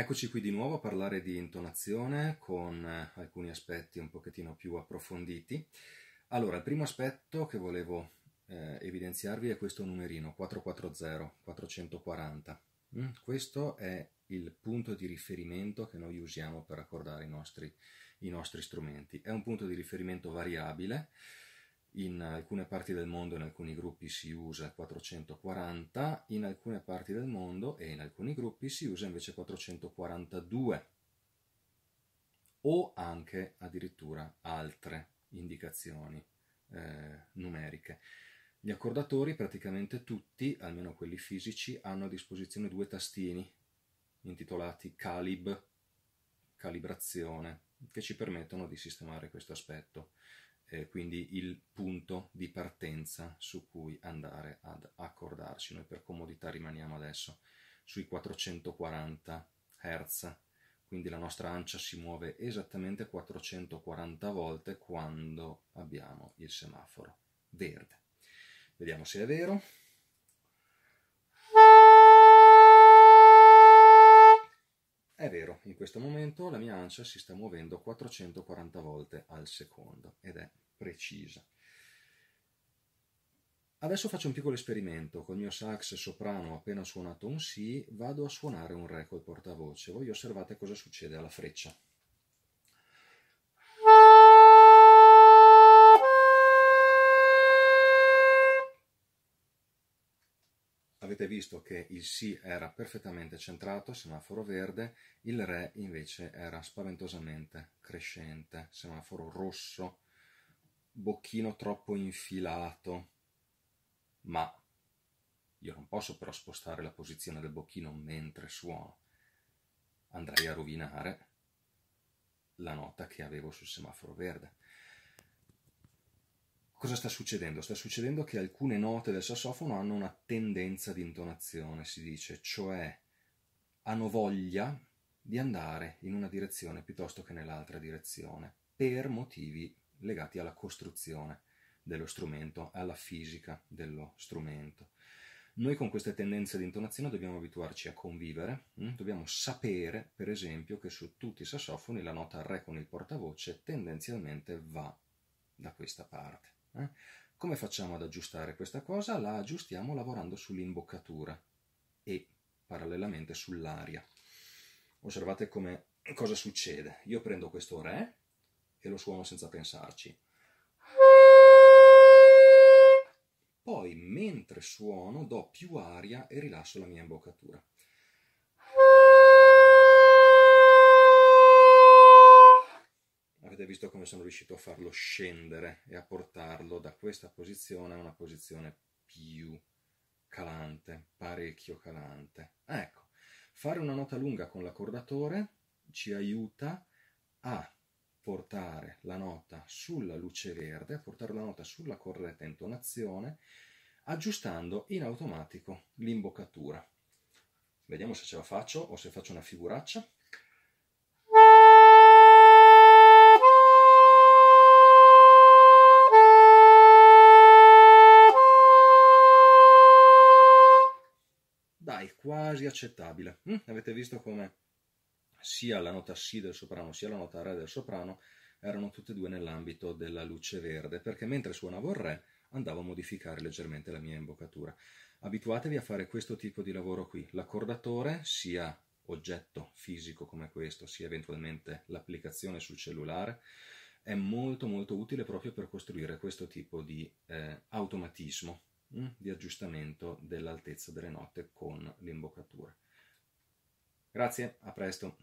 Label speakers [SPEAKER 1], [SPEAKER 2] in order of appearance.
[SPEAKER 1] Eccoci qui di nuovo a parlare di intonazione con eh, alcuni aspetti un pochettino più approfonditi. Allora, il primo aspetto che volevo eh, evidenziarvi è questo numerino 440, 440. Mm, questo è il punto di riferimento che noi usiamo per accordare i nostri, i nostri strumenti. È un punto di riferimento variabile in alcune parti del mondo, in alcuni gruppi si usa 440, in alcune parti del mondo e in alcuni gruppi si usa invece 442 o anche addirittura altre indicazioni eh, numeriche. Gli accordatori, praticamente tutti, almeno quelli fisici, hanno a disposizione due tastini intitolati calib, calibrazione, che ci permettono di sistemare questo aspetto eh, quindi il punto di partenza su cui andare ad accordarci. Noi per comodità rimaniamo adesso sui 440 Hz, quindi la nostra ancia si muove esattamente 440 volte quando abbiamo il semaforo verde. Vediamo se è vero. momento la mia ansia si sta muovendo 440 volte al secondo ed è precisa. Adesso faccio un piccolo esperimento col mio sax soprano appena suonato un Si, vado a suonare un Re col portavoce. Voi osservate cosa succede alla freccia. visto che il sì era perfettamente centrato, semaforo verde, il re invece era spaventosamente crescente, semaforo rosso, bocchino troppo infilato. Ma io non posso però spostare la posizione del bocchino mentre suono. Andrei a rovinare la nota che avevo sul semaforo verde cosa sta succedendo? Sta succedendo che alcune note del sassofono hanno una tendenza di intonazione, si dice, cioè hanno voglia di andare in una direzione piuttosto che nell'altra direzione, per motivi legati alla costruzione dello strumento, alla fisica dello strumento. Noi con queste tendenze di intonazione dobbiamo abituarci a convivere, mm? dobbiamo sapere, per esempio, che su tutti i sassofoni la nota Re con il portavoce tendenzialmente va da questa parte. Eh? Come facciamo ad aggiustare questa cosa? La aggiustiamo lavorando sull'imboccatura e parallelamente sull'aria. Osservate come, cosa succede. Io prendo questo Re e lo suono senza pensarci. Poi, mentre suono, do più aria e rilascio la mia imboccatura. avete visto come sono riuscito a farlo scendere e a portarlo da questa posizione a una posizione più calante, parecchio calante. Ecco, fare una nota lunga con l'accordatore ci aiuta a portare la nota sulla luce verde, a portare la nota sulla corretta intonazione, aggiustando in automatico l'imboccatura. Vediamo se ce la faccio o se faccio una figuraccia. accettabile. Mm? Avete visto come sia la nota Si del soprano sia la nota Re del soprano erano tutte e due nell'ambito della luce verde, perché mentre suonavo il Re andavo a modificare leggermente la mia imboccatura. Abituatevi a fare questo tipo di lavoro qui. L'accordatore, sia oggetto fisico come questo, sia eventualmente l'applicazione sul cellulare, è molto molto utile proprio per costruire questo tipo di eh, automatismo Mm, di aggiustamento dell'altezza delle note con l'imboccatura. Grazie, a presto.